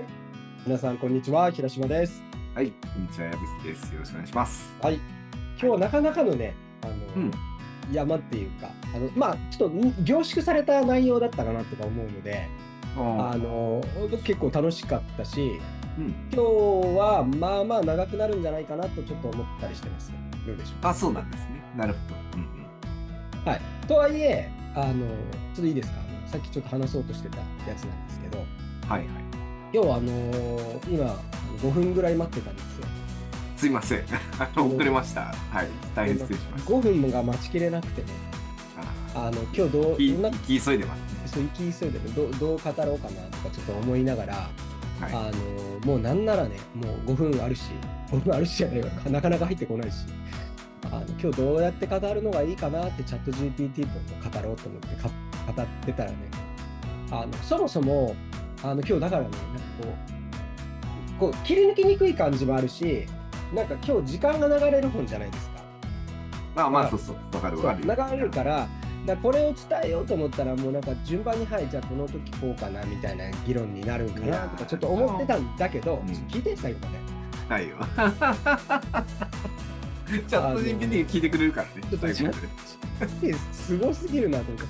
はい、皆さんこんにちは平島です。はい、こんにちは矢吹です。よろしくお願いします。はい、今日はなかなかのね、あの、うん、山っていうか、あのまあちょっと凝縮された内容だったかなとか思うので、あの結構楽しかったし、うん、今日はまあまあ長くなるんじゃないかなとちょっと思ったりしてます。どうでしょう。あ、そうなんですね。なるほど。うんうん、はい。とはいえ、あのちょっといいですか。さっきちょっと話そうとしてたやつなんですけど。はいはい。今日あの今5分ぐらい待ってたんですよすいません 遅れましたはい大変失礼しました5分が待ちきれなくてねあの今日どう行き急いでますねそう行き急いでねどどう語ろうかなとかちょっと思いながら、はい、あのもうなんならねもう5分あるし5分あるしじゃないか なかなか入ってこないしあの今日どうやって語るのがいいかなってチャット GPT と語ろうと思って語ってたらねあのそもそもあの今日だからねなんかこうこう切り抜きにくい感じもあるしなんか今日時間が流れる本じゃないですか。まあまあそうそうわかるわかる。流れるからだこれを伝えようと思ったらもうなんか順番に「はいじゃあこの時こうかな」みたいな議論になるんかなとかちょっと思ってたんだけど、うん、聞いて最後ね。はいよ。チャット GPT 聞いてくれるからね。すごすぎるなというか。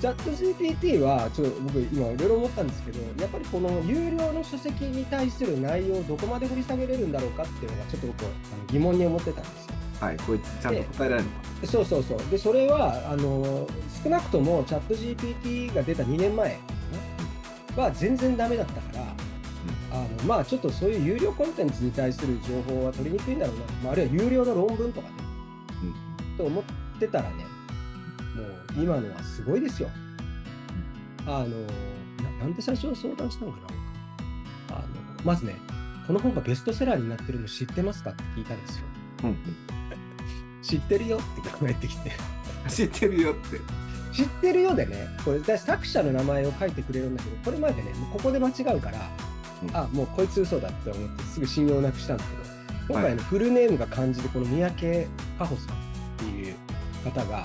チャット GPT は、ちょっと僕、今、いろいろ思ったんですけど、やっぱりこの有料の書籍に対する内容、どこまで掘り下げれるんだろうかっていうのが、ちょっと僕、疑問に思ってたんですよ。はい、こいつ、ちゃんと答えられるのか。そうそうそう。で、それは、あの、少なくともチャット GPT が出た2年前は全然ダメだったから、あのまあ、ちょっとそういう有料コンテンツに対する情報は取りにくいんだろうな、まあ、あるいは有料の論文とかね、うん、と思ってたらね、今のはすごいですよ。あのなんで最初相談したのかなあのまずね、この本がベストセラーになってるの知ってますかって聞いたんですよ。うん、知ってるよって考えてきて知ってるよって。知ってるよでね、これ作者の名前を書いてくれるんだけど、これまでね、もうここで間違うから、うん、あ、もうこいつ嘘だって思ってすぐ信用なくしたんだけど、今回の、フルネームが漢字で、この三宅佳ほさんっていう方が、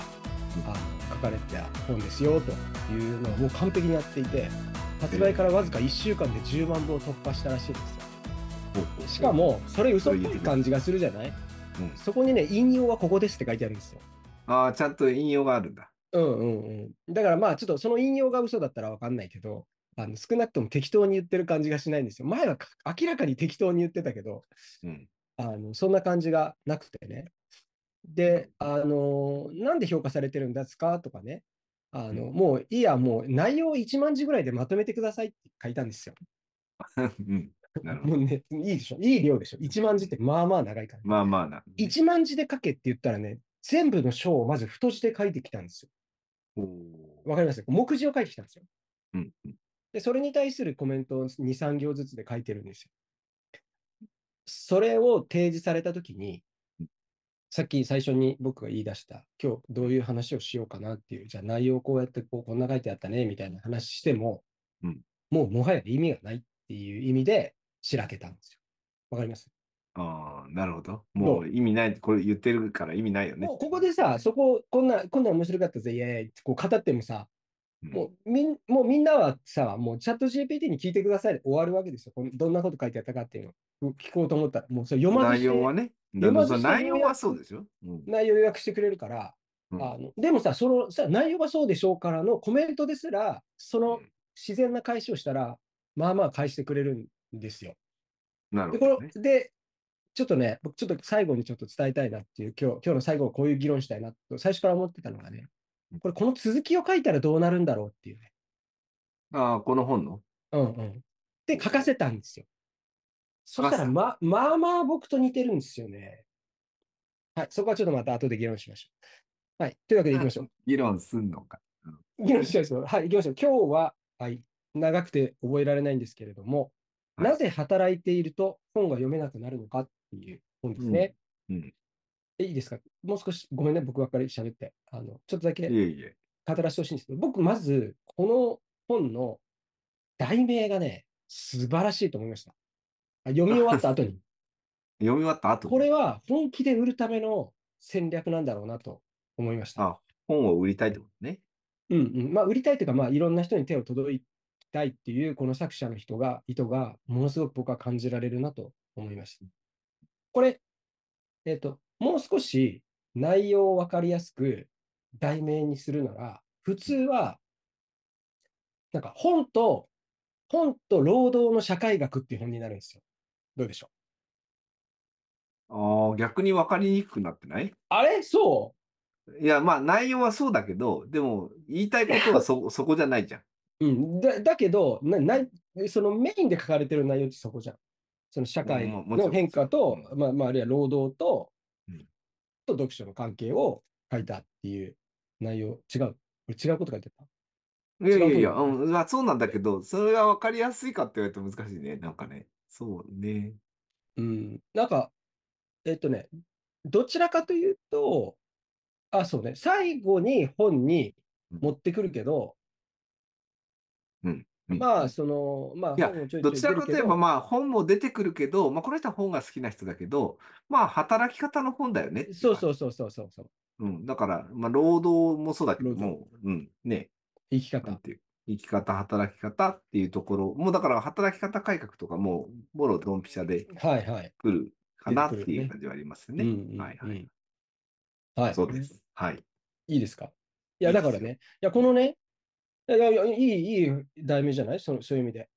あの書かれてた本ですよというのをもう完璧にやっていて発売からわずか1週間で10万部を突破したらしいんですよ。しかもそれ嘘っぽい感じがするじゃない、うん、そこにね引用はここですって書いてあるんですよ。ああちゃんと引用があるんだ。うんうんうん。だからまあちょっとその引用が嘘だったらわかんないけどあの少なくとも適当に言ってる感じがしないんですよ。前は明らかに適当に言ってたけど、うん、あのそんな感じがなくてね。で、あの、なんで評価されてるんですかとかね、あの、もういいや、もう内容1万字ぐらいでまとめてくださいって書いたんですよ。うんもうね、いいでしょ。いい量でしょ。1万字ってまあまあ長いから、ね。まあまあな。1万字で書けって言ったらね、全部の章をまず太字で書いてきたんですよ。わかります目次を書いてきたんですよ。うん、で、それに対するコメントを2、3行ずつで書いてるんですよ。それを提示されたときに、さっき最初に僕が言い出した、今日どういう話をしようかなっていう、じゃあ内容こうやってこうこんな書いてあったねみたいな話しても、うん、もうもはや意味がないっていう意味でしらけたんですよ。わかりますああ、なるほど。もう意味ない、これ言ってるから意味ないよね。もうここでさ、そこ、こんな、こんな面白かったぜ、イエーイってこう語ってもさ、もうみんもうみんなはさ、もうチャット GPT に聞いてくださいで終わるわけですよ。どんなこと書いてあったかっていうの。聞こうと思ったら、もうそれ読まずして。内容はね。まず内容はそうですよ。うん、内容予約してくれるから、うん、あのでもさ、そのさ、内容はそうでしょうからのコメントですら、その自然な返しをしたら、まあまあ返してくれるんですよ。なるほど、ね、でちょっとね、僕ちょっと最後にちょっと伝えたいなっていう、今日今日の最後はこういう議論したいなと、最初から思ってたのがね、これ、この続きを書いたらどうなるんだろうっていうね。ああ、この本のうんうん。で、書かせたんですよ。そしたらま、まあまあ僕と似てるんですよね。はい、そこはちょっとまた後で議論しましょう。はい、というわけでいきましょう。議論すんのか。うん、議論しましょう。はい、いきましょう。今日は、はい、長くて覚えられないんですけれども、はい、なぜ働いていると本が読めなくなるのかっていう本ですね。うん、うん、いいですかもう少し、ごめんね、僕ばっかり喋って。あのちょっとだけ語らせてほしいんですけど、僕、まず、この本の題名がね、素晴らしいと思いました。読み終わった後に。読み終わった後これは本気で売るための戦略なんだろうなと思いました。あ本を売りたいってことね。うんうん。まあ、売りたいというか、まあ、いろんな人に手を届きたいっていう、この作者の人が、意図が、ものすごく僕は感じられるなと思いました。これ、えっ、ー、と、もう少し内容を分かりやすく題名にするなら、普通は、なんか本と、本と労働の社会学っていう本になるんですよ。どうでしょうああ、逆に分かりにくくなってないあれそういや、まあ内容はそうだけど、でも言いたいことはそ、そこじゃないじゃん。う、ん、だだけどななそのメインで書かれてる内容ってそこじゃん。その社会うもちろのん変化と、まあまあ、あるいは労働と、うんと読書の関係を書いたっていう内容、違う。これ違うこと書いてた。いやいやいや、ううん、まあそうなんだけど、それが分かりやすいかって言われると難しいね、なんかね。そうね。うん。なんか、えっとね、どちらかというと、あ、そうね、最後に本に持ってくるけど、うん。うん、まあ、その、まあ、どちらかといえば、まあ、本も出てくるけど、まあ、この人は本が好きな人だけど、まあ、働き方の本だよね。そうそうそうそうそうそう。うん、だから、まあ、労働もそうだけども、うん、ね。生き方っていう。生き方、働き方っていうところ、もうだから働き方改革とかも、もろドンピシャで来るかなっていう感じはありますね。はいはい。はい。そうです。はい。いいですかいや、だからね、いや、このね、いやいやいい、いい題名じゃないそのそういう意味で。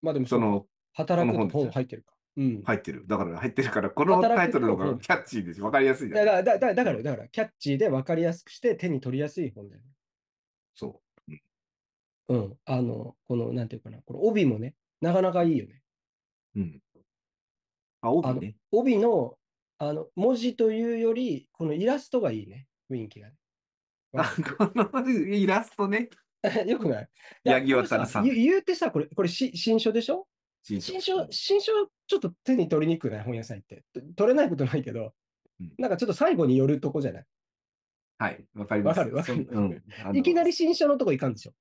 まあでもそ、その、働くの本入ってるか。うん、入ってる。だから、入ってるから、このタイトルの方がキャッチーです。わかりやすいだだだだから、だから、キャッチーでわかりやすくして手に取りやすい本だよね。そう。うん、あの、この、なんていうかな、これ帯もね、なかなかいいよね。うん。あ、帯ね。の帯の、あの、文字というより、このイラストがいいね、雰囲気がね。あ、このイラストね。よくない八木渡さん言。言うてさ、これ、これし新書でしょ新書、新書、ちょっと手に取りにくくない本屋さんって。取れないことないけど、うん、なんかちょっと最後によるとこじゃないはい、わかります。わかる、わかる。うん、いきなり新書のとこ行かんでしょ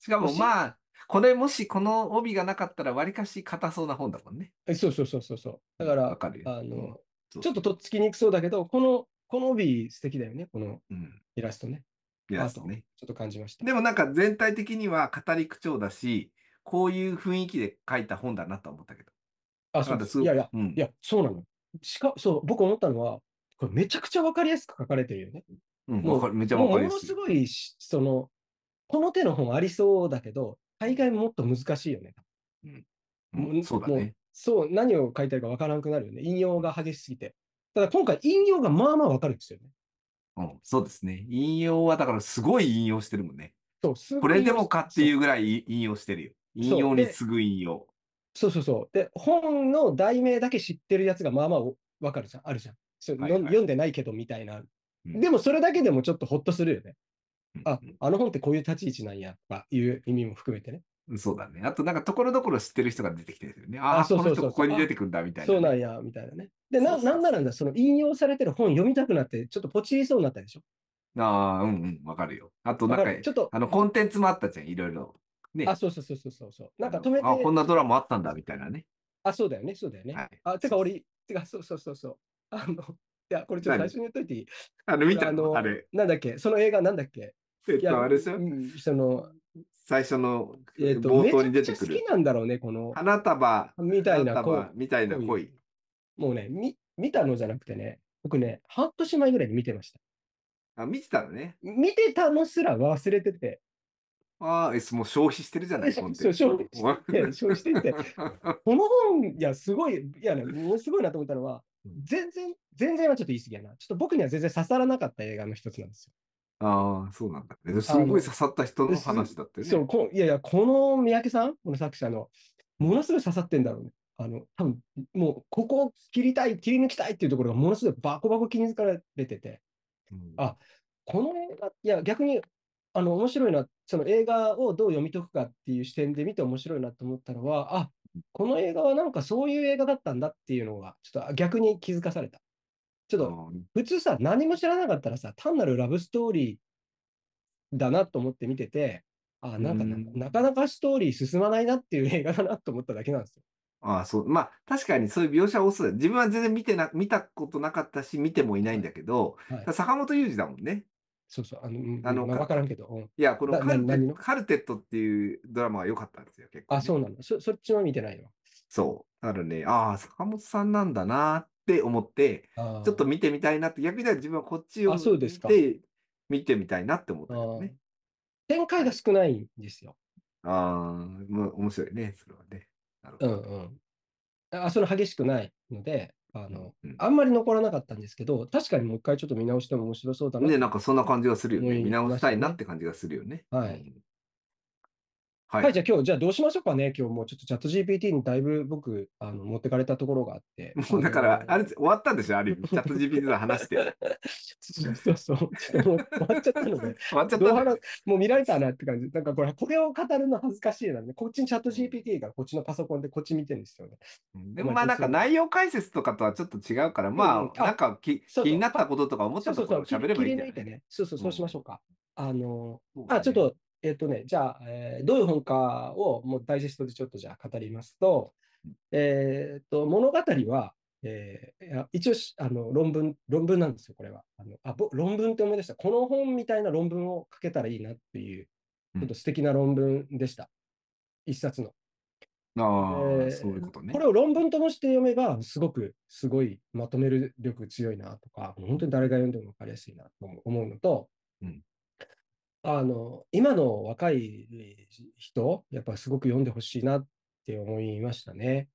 しかもまあ、これもしこの帯がなかったら、わりかし硬そうな本だもんね。えそうそうそうそうそう。だから、かあの、うちょっととっつきにくそうだけど、この、この帯素敵だよね、このイラストね。イラストね。ちょっと感じました。でもなんか全体的には語り口調だし、こういう雰囲気で書いた本だなと思ったけど。あ、そうです。いやいや、うん、いや、そうなの。しか、そう、僕思ったのは、これめちゃくちゃわかりやすく書かれてるよね。うん、もうめちゃわかりやすい。ものすごい、その、この手の本ありそうだけど、大概もっと難しいよね。うん、そうだね。そう、何を書いてるかわからなくなるよね。引用が激しすぎて。ただ今回、引用がまあまあわかるんですよね。うん、そうですね。引用はだからすごい引用してるもんね。そう、すごい。これでもかっていうぐらい引用してるよ。引用に次ぐ引用。そうそうそう。で、本の題名だけ知ってるやつがまあまあわかるじゃん、あるじゃん。はいはい、読んでないけどみたいな。でもそれだけでもちょっとほっとするよね。あ、あの本ってこういう立ち位置なんや、とかいう意味も含めてね。そうだね。あと、なんか、ところどころ知ってる人が出てきてるよね。ああ、そうそうそうここに出てくんだ、みたいな、ね、そうなんや、みたいなね。で、な、なんならんだ、その引用されてる本読みたくなって、ちょっとポチりそうになったでしょ。ああ、うんうん、わかるよ。あと、なんか、ちょっと、あの、コンテンツもあったじゃん、いろいろ。ね。あ、そうそうそうそうそう。なんか止めて。あ、こんなドラマあったんだ、みたいなね。あ、そうだよね、そうだよね。はい、あ、てか、俺、てか、そうそうそうそう。あの、いや、これちょっと最初に言っといていいあの、見たのあれ。なんだっけその映画なんだっけえっと、あれですよ。うん、その最初の冒頭に出てくる。えっと、好きなんだろうね、この。花束みたいな恋。みたいな恋。もうね、み見たのじゃなくてね、僕ね、半年前ぐらいに見てました。あ、見てたのね。見てたのすら忘れてて。ああ、もう消費してるじゃないですか。そう、消費してて。この本、いや、すごい、いや、ね、もうすごいなと思ったのは、全然、全然はちょっと言い過ぎやな。ちょっと僕には全然刺さらなかった映画の一つなんですよ。ああ、そうなんだ、すごい刺さった人の話だってね。そうこ、いやいや、この三宅さん、この作者の、ものすごい刺さってんだろうね。あの、多分もう、ここを切りたい、切り抜きたいっていうところが、ものすごいバコバコ気に付かれてて、うん、あ、この映画、いや、逆に、あの、面白いな、その映画をどう読み解くかっていう視点で見て面白いなと思ったのは、あ、この映画はなんかそういう映画だったんだっていうのが、ちょっと逆に気づかされた。ちょっと、普通さ、何も知らなかったらさ、単なるラブストーリーだなと思って見てて、あなんかな、なかなかストーリー進まないなっていう映画だなと思っただけなんですよ。ああ、そう。まあ、確かにそういう描写多そうだ。自分は全然見てな、見たことなかったし、見てもいないんだけど、はい、坂本裕二だもんね。そうそう。あの、あの、まあ、からんけど。いや、このカルテのカルテットっていうドラマは良かったんですよ、結構、ね、あ、そうなのそ、そっちは見てないわ。そう。だからね、ああ、坂本さんなんだなっって思って、ちょっと見てみたいなって、逆に自分はこっちを見て、見てみたいなって思ったんね。展開が少ないんですよ。ああ、もう面白いね、それはね。なるほど。うんうん。あ、それ激しくないので、あの、うん、あんまり残らなかったんですけど、確かにもう一回ちょっと見直しても面白そうだな。ね、なんかそんな感じがするよね。見直したいなって感じがするよね。はい。はい、はい、じゃあ今日、じゃあどうしましょうかね、今日もうちょっとチャット GPT にだいぶ僕、あの持ってかれたところがあって。もうだから、あれ、終わったんでしょ、ある意味、チャット GPT の話して。そうそう、もう終わっちゃったので、終わっちゃった、ね、もう見られたなって感じ、なんかこれ、これを語るの恥ずかしいなで、こっちにチャット GPT がこっちのパソコンでこっち見てるんですよね。でもまあ、なんか内容解説とかとはちょっと違うから、まあ、なんかき気になったこととか思ったころをべればいいんじゃないそうそう、そうしましょうか。うん、あの、ね、あ、ちょっとえっ、とね、じゃあ、えー、どういう本かをもうダイジェストでちょっとじゃあ語りますと、えっ、ー、と、物語は、えー、一応あの論文、論文なんですよ、これは。あのあ論文って思い出した。この本みたいな論文を書けたらいいなっていう、ちょっと素敵な論文でした。うん、一冊の。ああ、えー、そういうことね。これを論文ともして読めば、すごく、すごいまとめる力強いなとか、本当に誰が読んでも分かりやすいなと思うのと、うんあの今の若い人、やっぱすごく読んでほしいなって思いましたね。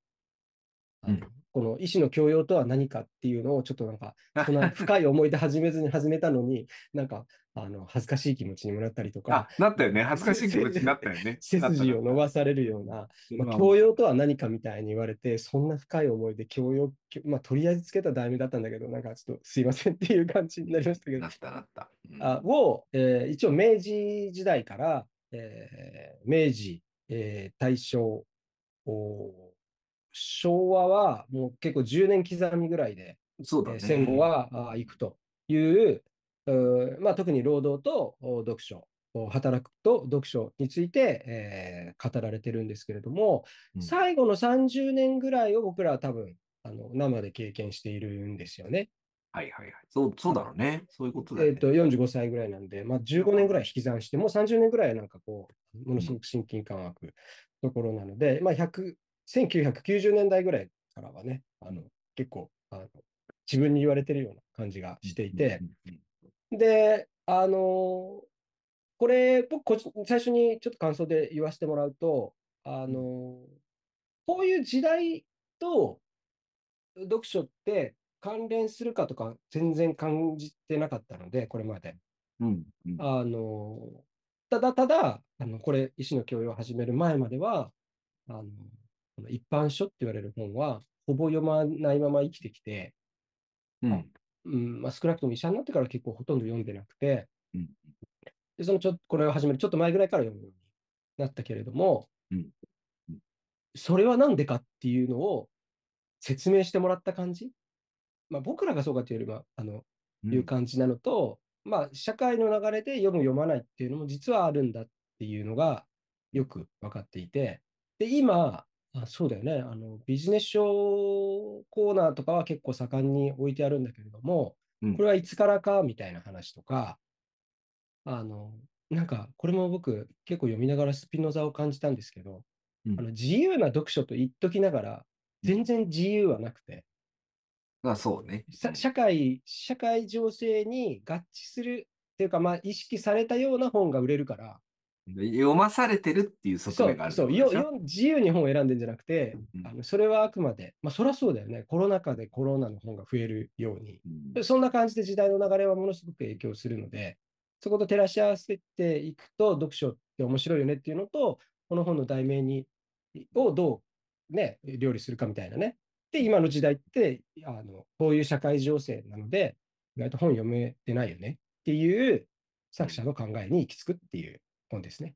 うん、この医師の教養とは何かっていうのをちょっとなんか、この 深い思いで始めずに始めたのに、なんかあの、恥ずかしい気持ちにもなったりとか。なったよね。恥ずかしい気持ちになったよね。背筋を伸ばされるような、まあ、教養とは何かみたいに言われて、そんな深い思いで教養、まあ、とりあえずつけた題名だったんだけど、なんかちょっとすいませんっていう感じになりましたけど。なったなった。うん、あを、えー、一応明治時代から、えー、明治、えー、大正、昭和はもう結構10年刻みぐらいで、そうだね、戦後はあ行くという、まあ、特に労働と読書、働くと読書について、えー、語られてるんですけれども、うん、最後の30年ぐらいを僕らは多分あの生で経験しているんですよね。はいはいはい。そうそうだろうね。そういうことだよね、えーと。45歳ぐらいなんで、まあ、15年ぐらい引き算して、もう30年ぐらいなんかこう、ものすごく親近感湧くところなので、うん、まあ、1990年代ぐらいからはね、あの結構あの自分に言われてるような感じがしていて、で、あの、これ、僕こ、最初にちょっと感想で言わせてもらうと、あの、こういう時代と読書って関連するかとか全然感じてなかったので、これまで。うん、うん、あのただただあの、これ、医師の教養を始める前までは、あの一般書って言われる本は、ほぼ読まないまま生きてきて、うん、うんまあ、少なくとも医者になってから結構ほとんど読んでなくて、うん、でそのちょこれを始めるちょっと前ぐらいから読むようになったけれども、うんそれは何でかっていうのを説明してもらった感じ、まあ、僕らがそうかというよりはあの、いう感じなのと、まあ、社会の流れで読む読まないっていうのも実はあるんだっていうのがよく分かっていてで今あそうだよねあの。ビジネス書コーナーとかは結構盛んに置いてあるんだけれども、これはいつからかみたいな話とか、あのなんかこれも僕結構読みながらスピノザを感じたんですけど、あの自由な読書と言っときながら、全然自由はなくて。まあそうね。社会、社会情勢に合致するっていうか、まあ意識されたような本が売れるから、読まされてるっていう側面があるそうそう自由に本を選んでんじゃなくて、うん、あのそれはあくまで、まあ、そりゃそうだよね、コロナ禍でコロナの本が増えるように、うん、そんな感じで時代の流れはものすごく影響するので、そこと照らし合わせていくと、読書って面白いよねっていうのと、この本の題名にをどう、ね、料理するかみたいなね。で、今の時代ってあの、こういう社会情勢なので、意外と本読めてないよねっていう作者の考えに行き着くっていう本ですね。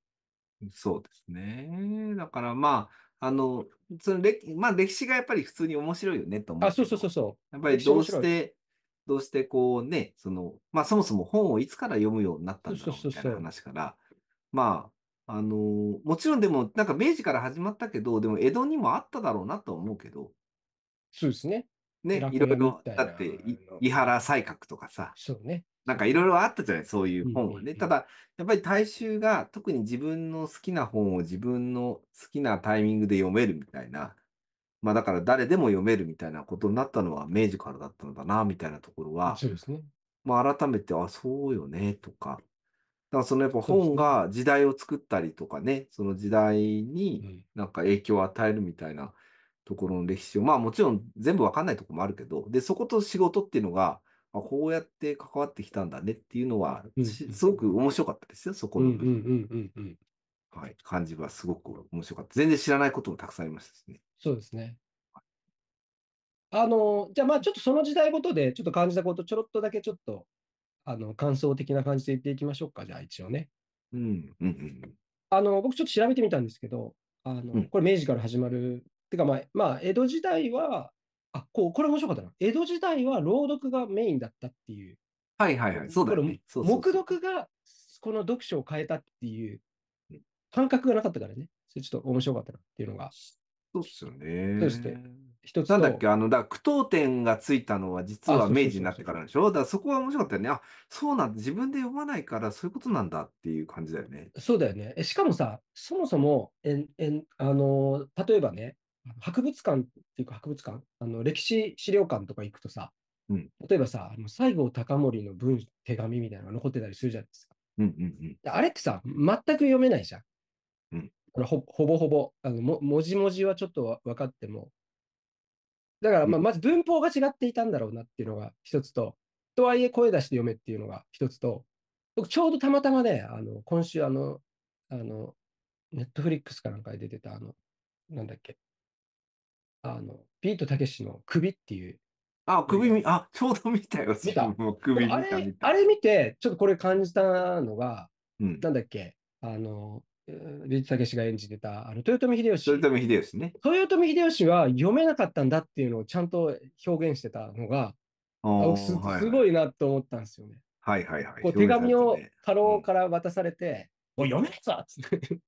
そうですね。だからまあ、あの、その歴まあ、歴史がやっぱり普通に面白いよねと思う。あ、そうそうそうそう。やっぱりどうして、どうしてこうね、その、まあそもそも本をいつから読むようになったんだろうみたいな話から、まあ、あのー、もちろんでも、なんか明治から始まったけど、でも江戸にもあっただろうなとは思うけど。そうですね。ね、いろいろ、だって、伊原西閣とかさ、そうね。なんかいろいろあったじゃない、そういう本はね。ただ、やっぱり大衆が特に自分の好きな本を自分の好きなタイミングで読めるみたいな、まあだから誰でも読めるみたいなことになったのは明治からだったのだな、みたいなところは、そうですね。まあ改めて、あ、そうよね、とか。だからそのやっぱ本が時代を作ったりとかね、その時代になんか影響を与えるみたいな、ところの歴史を、まあもちろん全部わかんないとこもあるけど、で、そこと仕事っていうのが、あこうやって関わってきたんだねっていうのは、すごく面白かったですよ、そこの部分。はい、感じはすごく面白かった。全然知らないこともたくさんありましたしね。そうですね。あの、じゃあまあちょっとその時代ごとで、ちょっと感じたこと、ちょろっとだけちょっと、あの、感想的な感じで言っていきましょうか、じゃあ一応ね。うん、うん、うん。あの、僕ちょっと調べてみたんですけど、あの、うん、これ明治から始まるてかまあ、まあ、江戸時代は、あこうこれ面白かったな。江戸時代は朗読がメインだったっていう。はいはいはい、そうだよね。そうそうそう目読がこの読書を変えたっていう感覚がなかったからね。それちょっと面白かったなっていうのが。そうっすよね。そして一つなんだっけ、あの、だ句読点がついたのは実は明治になってからでしょだからそこは面白かったよね。あ、そうなんだ。自分で読まないからそういうことなんだっていう感じだよね。そうだよね。しかもさ、そもそも、ええあの例えばね、博物館っていうか博物館あの歴史資料館とか行くとさ、うん、例えばさ西郷隆盛の文手紙みたいなのが残ってたりするじゃないですか。うんうんうん、あれってさ全く読めないじゃん。うん、これほぼほぼあのも文字文字はちょっと分かっても。だから、まあ、まず文法が違っていたんだろうなっていうのが一つと、とはいえ声出して読めっていうのが一つと、僕ちょうどたまたまね、あの今週あの、あの、ネットフリックスかなんかで出てた、あの、なんだっけ、あの、ビートたけしの首っていうあ、首見、あ、ちょうど見たよ。見た もう首見あたれ見た。あれ見て、ちょっとこれ感じたのが、うんなんだっけ、あの、ビートたけしが演じてた、あの、豊臣秀吉。豊臣秀吉ね。豊臣秀吉は読めなかったんだっていうのをちゃんと表現してたのが、ああすすごいなと思ったんですよね。はいはいはい。こう手紙を表現太郎から渡されて、お読めなぞっつって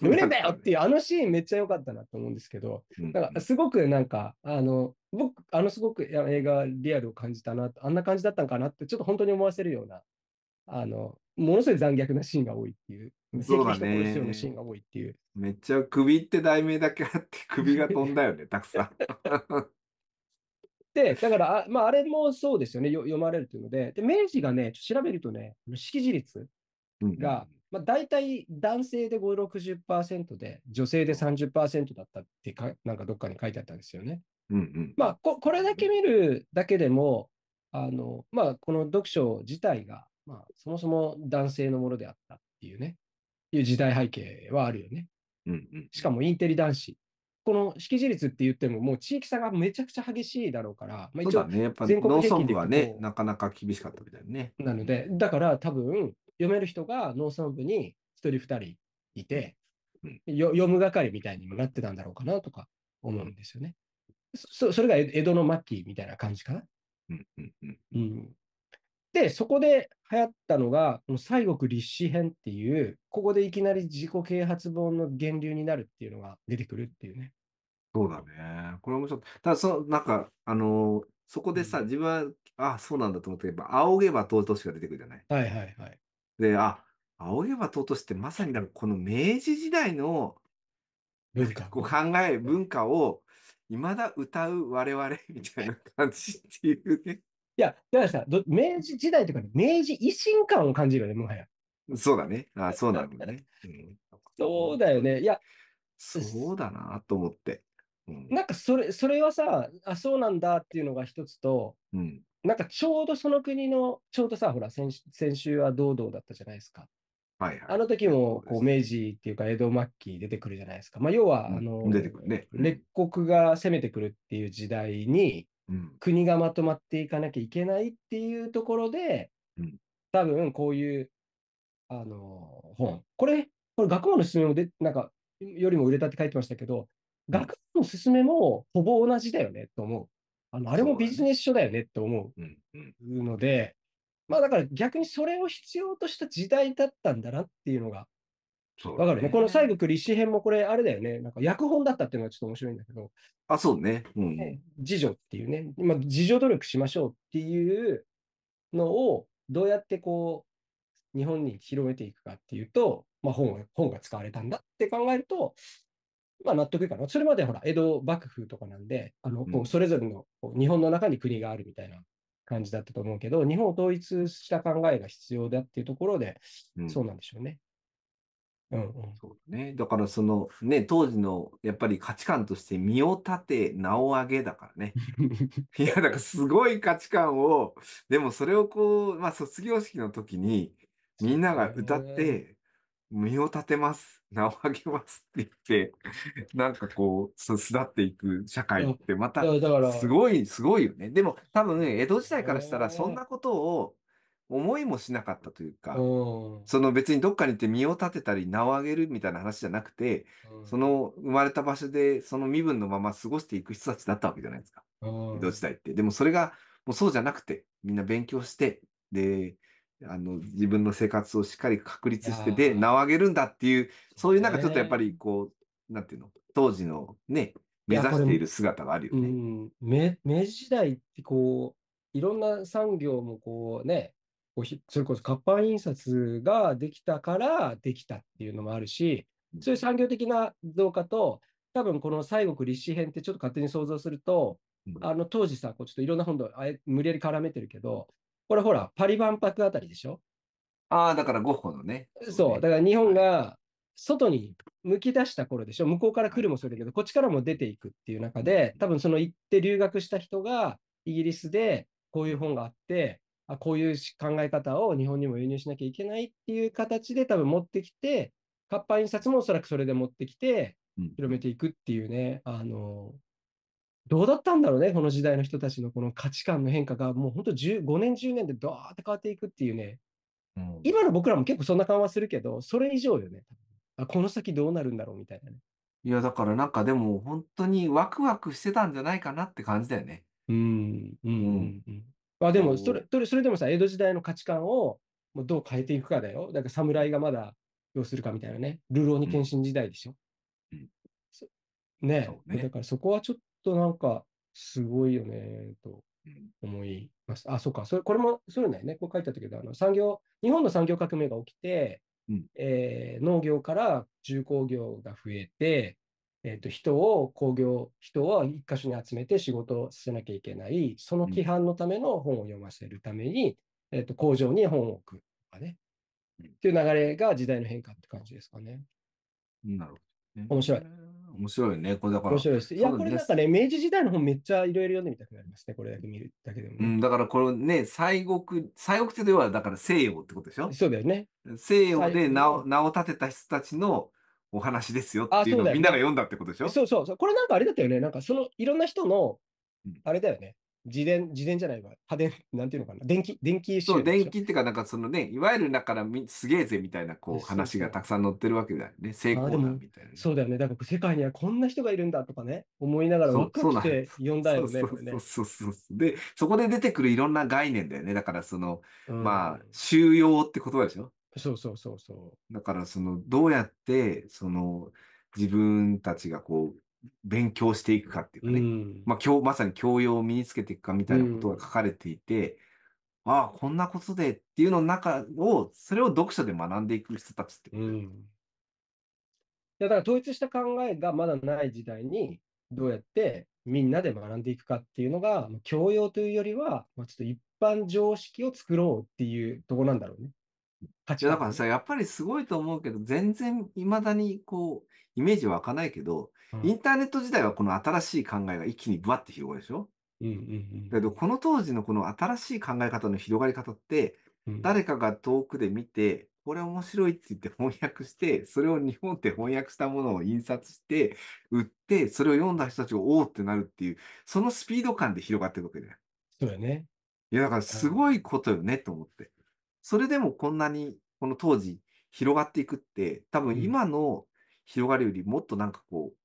無理だよっていうあのシーンめっちゃ良かったなと思うんですけど、なんかすごくなんか、あの、僕、あのすごく映画リアルを感じたな、あんな感じだったんかなって、ちょっと本当に思わせるような、あの、ものすごい残虐なシーンが多いっていう。そうだね。のシーンが多いっていう。めっちゃ首って題名だけあって首が飛んだよね、たくさん。で、だからあ、まあ、あれもそうですよねよ、読まれるというので、で明治がね、調べるとね、識字率が、うんまあ、大体男性で5、60%で、女性で30%だったってか、なんかどっかに書いてあったんですよね。うんうん、まあこ、これだけ見るだけでも、あのまあ、この読書自体が、まあ、そもそも男性のものであったっていうね、いう時代背景はあるよね。うんうん、しかもインテリ男子。この識字率って言っても、もう地域差がめちゃくちゃ激しいだろうから、まあ、一応、やっぱ全国平均はね、なかなか厳しかったみたいね。なので、だから多分、読める人が農村部に1人2人いて、読む係みたいにもなってたんだろうかなとか思うんですよね。それが江戸の末期みたいな感じかな。で、そこで流行ったのが、この西国立志編っていう、ここでいきなり自己啓発本の源流になるっていうのが出てくるっていうね。そうだね。これもちょっと、ただそ、なんか、あのー、そこでさ、うん、自分は、あ、そうなんだと思ったけど、仰げば尊しが出てくるじゃない。はいはいはい。で、あ、青山ととしてまさになんかこの明治時代の文化。こう考え、文化を未だ歌う我々みたいな感じっていうね。いや、だからさ、明治時代とか、ね、明治維新感を感じるよね、もはや。そうだね。あそうなんだね。うん、そうだよね。いや、そうだなと思って。うん、なんかそれ、それはさ、あ、そうなんだっていうのが一つと、うん、なんかちょうどその国の、ちょうどさ、ほら、先先週は堂々だったじゃないですか。はいはい、あの時もこう明治っていうか江戸末期出てくるじゃないですか。まあ、要はあの、うん、出てくるね、列国が攻めてくるっていう時代に、うん、国がまとまっていかなきゃいけないっていうところで、うん、多分こういうあの本これこれ学問の勧めもでなんかよりも売れたって書いてましたけど学問の勧めもほぼ同じだよねと思う。あのあれもビジネス書だよねって思うので、まあだから逆にそれを必要とした時代だったんだなっていうのが、わかる、ね、この最後、立志編もこれ、あれだよね、なんか訳本だったっていうのはちょっと面白いんだけど、あ、そうね。うん。自助っていうね、まあ、自助努力しましょうっていうのを、どうやってこう、日本に広めていくかっていうと、まあ、本本が使われたんだって考えると、まあ納得いかな。それまでほら、江戸幕府とかなんで、あの、こう、それぞれの、こう日本の中に国があるみたいな感じだったと思うけど、日本を統一した考えが必要だっていうところで、うん、そうなんでしょうね。うんうん、そうね。だからそのね、当時のやっぱり価値観として身を立て、名を上げだからね。いや、だからすごい価値観を、でもそれをこう、まあ卒業式の時にみんなが歌って、身を立てます、名をあげますって言って、なんかこう、巣立っていく社会って、また、すごい、すごいよね。でも、多分、江戸時代からしたら、そんなことを思いもしなかったというか、その別にどっかに行って身を立てたり、名をあげるみたいな話じゃなくて、その生まれた場所で、その身分のまま過ごしていく人たちだったわけじゃないですか。江戸時代って。でも、それが、もうそうじゃなくて、みんな勉強して、で、あの自分の生活をしっかり確立してで名を上げるんだっていうそういうなんかちょっとやっぱりこうなんていうの当時のね目指している姿があるよね。うん明明治時代ってこういろんな産業もこうねこうそれこそ活版印刷ができたからできたっていうのもあるしそういう産業的な動画と多分この西国立志編ってちょっと勝手に想像すると、あの当時さこうちょっといろんな本と無理やり絡めてるけど、これほら、パリ万博あたりでしょああ、だからゴッホのね。そう、だから日本が外にむき出した頃でしょ、向こうから来るもそうだけど、こっちからも出ていくっていう中で、多分その行って留学した人がイギリスでこういう本があって、あこういう考え方を日本にも輸入しなきゃいけないっていう形で多分持ってきて、活版印刷もおそらくそれで持ってきて、広めていくっていうね、うん、あのどうだったんだろうね、この時代の人たちのこの価値観の変化が、もう本当5年、10年でドーって変わっていくっていうね、うん、今の僕らも結構そんな感はするけど、それ以上よね。あこの先どうなるんだろうみたいなね。いや、だからなんかでも本当にワクワクしてたんじゃないかなって感じだよね。うん、うん、うん。まあでもそれ、それ、それでもさ、江戸時代の価値観をもうどう変えていくかだよ。だから侍がまだどうするかみたいなね。流浪に献身時代でしょ。うん、ね、ね、だからそこはちょっとなんか、すごいよね、と思います。あ、そうか。それ、これも、そうだよね。こう書いてあったけど、あの、産業、日本の産業革命が起きて、うん、えー、農業から重工業が増えて、えっ、ー、と、人を工業、人を一箇所に集めて仕事をさせなきゃいけない、その規範のための本を読ませるために、うん、えっ、ー、と、工場に本を置くとかね、うん、っていう流れが時代の変化って感じですかね。なるほど、ね、面白い。面白いね。これだから。面白いです。いや、これなんかね、明治時代の本めっちゃいろいろ読んでみたくなりますね。これだけ見るだけでも、ね。うん、だからこれね、西国、西国っていうのはだから西洋ってことでしょそうだよね。西洋で名を名を立てた人たちのお話ですよっていうのをみんなが読んだってことでしょそうそうそう。これなんかあれだったよね。なんかそのいろんな人の、あれだよね。自伝、自伝じゃないわ。派電、なんていうのかな。電気、電気そう、電気っていうか、なんかそのね、いわゆるだからみすげえぜみたいなこう話がたくさん載ってるわけだよね。成功談みたいなね、そうだよね。だから世界にはこんな人がいるんだとかね、思いながらワクワクして読んだよね。そうそうそうで、そこで出てくるいろんな概念だよね。だからその、うん、まあ、収容って言葉でしょ。そうそうそうそう。だからその、どうやって、その、自分たちがこう、勉強していくかっていうかね、うん、まあ、今日まさに教養を身につけていくかみたいなことが書かれていて、うん、ああ、こんなことでっていうの中を、それを読書で学んでいく人たちってこと、うん、だから統一した考えがまだない時代に、どうやってみんなで学んでいくかっていうのが、教養というよりは、まあ、ちょっと一般常識を作ろうっていうとこなんだろうね。いやだからさ、やっぱりすごいと思うけど、全然いまだにこう、イメージ湧かないけど、インターネット自体はこの新しい考えが一気にぶわって広がるでしょ、うんうんうん、だけど、この当時のこの新しい考え方の広がり方って、誰かが遠くで見て、これ面白いって言って翻訳して、それを日本で翻訳したものを印刷して、売って、それを読んだ人たちがおおってなるっていう、そのスピード感で広がってるわけだよ。そうよね。いや、だからすごいことよねと思って。それでもこんなに、この当時広がっていくって、多分今の広がりよりもっとなんかこう、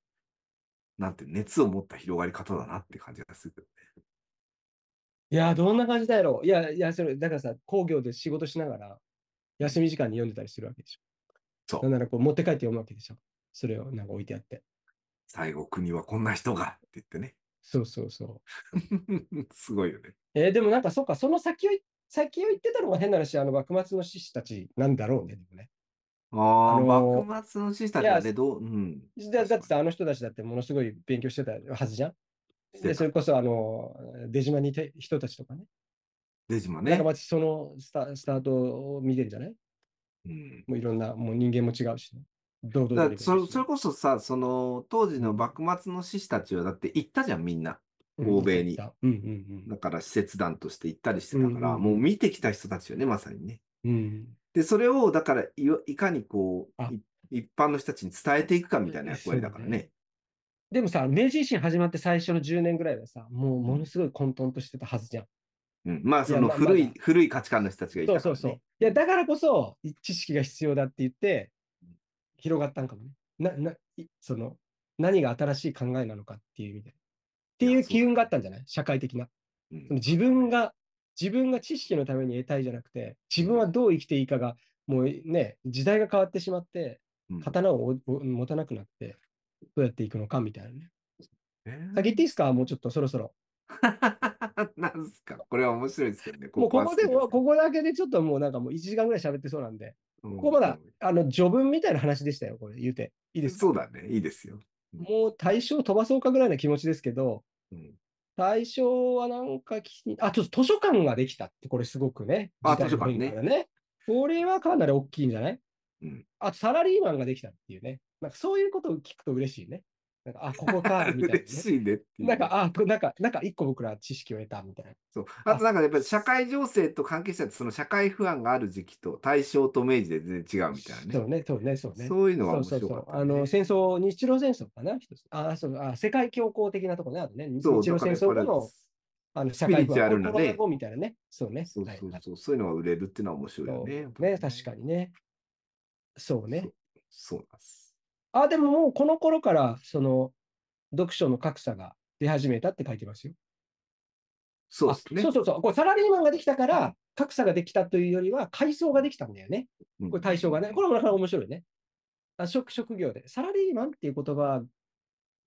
なんて熱を持った広がり方だなって感じがする、ね、いや、どんな感じだろう。いや、いや、それ、だからさ、工業で仕事しながら、休み時間に読んでたりするわけでしょ。そう。なんならこう、持って帰って読むわけでしょ。それをなんか置いてあって。最後、国はこんな人がって言ってね。そうそうそう。すごいよね。えー、でもなんか、そっか、その先を、先を言ってたのが変な話、あの、幕末の志士たちなんだろうね、でもね。ああの幕末の志たちね、どう、うん。だだってさ、あの人たちだってものすごい勉強してたはずじゃん。で、それこそ、あの、出島にいた人たちとかね。出島ね。なんかそのスタスタートを見てんじゃないうんもういろんな、もう人間も違うしね。そそれこそさ、その当時の幕末の志士たちはだって行ったじゃん、みんな。欧米にうんうんだから使節団として行ったりしてたから、うんうんもう見てきた人たちよね、まさにね。うん。で、それを、だからい、いかにこう、一般の人たちに伝えていくかみたいな役割だからね。ねでもさ、明治維新始まって最初の10年ぐらいはさ、もうものすごい混沌としてたはずじゃん。うん、まあ、その古いい、ま古い価値観の人たちがいたから、ね、そうそうそう。いや、だからこそ、知識が必要だって言って、広がったんかもね。な、な、その、何が新しい考えなのかっていう意味で。っていう機運があったんじゃない社会的な。その自分が自分が知識のために得たいじゃなくて、自分はどう生きていいかが、もうね、時代が変わってしまって、刀を持たなくなって、どうやっていくのかみたいなね。先言っていいですかもうちょっとそろそろ。なんすかこれは面白いですけどね。ここもうここでも、ここだけでちょっともうなんかもう1時間ぐらい喋ってそうなんで、うん、ここまだ、あの、序文みたいな話でしたよ、これ言うて。いいですかそうだね、いいですよ。うん、もう対象飛ばそうかぐらいな気持ちですけど、うん、最初はなんか気に、あ、ちょっと図書館ができたって、これすごくね。あ、図書館ね。これはかなり大きいんじゃないうん。あと、サラリーマンができたっていうね。なんかそういうことを聞くと嬉しいね。なんか、あ、ここか、みたいな、ね。嬉しいねっていう。なんか、あ、なんか、なんか一個僕ら知識を得たみたいな。そう。あとなんか、やっぱり社会情勢と関係者って、その社会不安がある時期と対象と明治で全然違うみたいなね。そうね、そうね、そうね。そういうのは面白かった、ね、そうそうそうあの、戦争、日露戦争かなあ、そう、あ、世界恐慌的なところね、あるね。日露戦争との、あの、社会不安。スピリチュアみたいなね。そうね。そうそうそう、そういうのが売れるっていうのは面白いよね。ね、確かにね。そうね。そうなんです。あ、でももうこの頃から、その、読書の格差が出始めたって書いてますよ。そうですね。そうそうそう。これサラリーマンができたから、格差ができたというよりは、階層ができたんだよね。これ対象がね。これもなかなか面白いね。あ職職業で。サラリーマンっていう言葉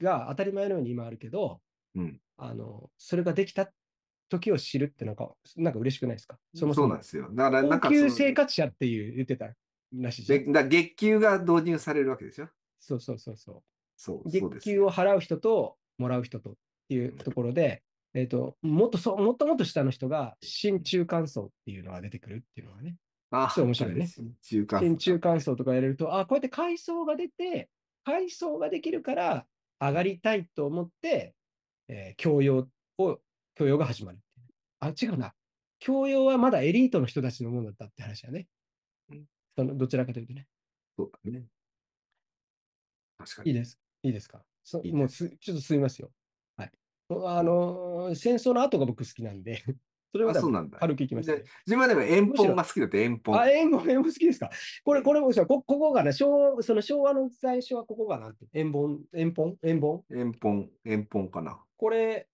が当たり前のように今あるけど、うん、あのそれができた時を知るってなんか、なんか嬉しくないですかそもそうなんですよ。だからなんか。生活者っていう言ってたらしいじゃん。だ月給が導入されるわけですよ。そうそうそうそう。そう月給を払う人と、もらう人とっていうところで、えっ、と、もっとそ、もっともっと下の人が、新中間層っていうのが出てくるっていうのはね。あそう面白いね。新中間層とかやれると、あこうやって階層が出て、階層ができるから、上がりたいと思って、えー、教養を、教養が始まる。あ、違うな。教養はまだエリートの人たちのものだったって話だね。うん、そのどちらかというとね。そうだね。確かに。いいです。いいですか。そいいすもうすちょっと進みますよ。はい。あのー、戦争の後が僕好きなんで それはそうなんだ。軽くきました、ね、自分はでも遠方が好きだって遠方。あ、遠方、遠方好きですか。これ、これもこ、ここがね、昭その昭和の最初はここがなんて、遠方、遠方、遠方。遠方、遠方かな。これ、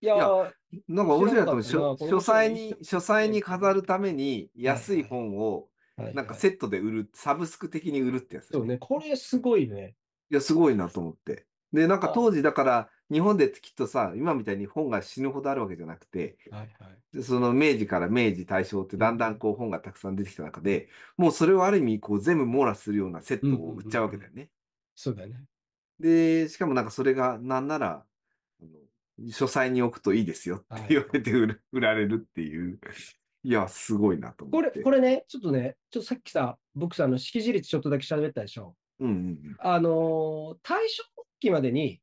いや、いやなんか面白いなと思う。書斎に、書斎に飾るために安い本を、なんかセットで売る、サブスク的に売るってやつ、ねそうね、これすごいね。いや、すごいなと思って。で、なんか当時だから、日本でってきっとさ、今みたいに本が死ぬほどあるわけじゃなくて、はいはい。でその明治から明治、大正ってだんだんこう本がたくさん出てきた中で、もうそれをある意味こう全部網羅するようなセットを売っうちゃうわうけだん。よね。そうだね。で、しかもなんかそれがなんなら、あの、書斎に置くといいですよって言われて売る売られるっていう。いや、すごいなと思っこれ、これね、ちょっとね、ちょっとさっきさ、僕さ、あの、識字率ちょっとだけ喋ったでしょ。うんうん、あの大正末期までに、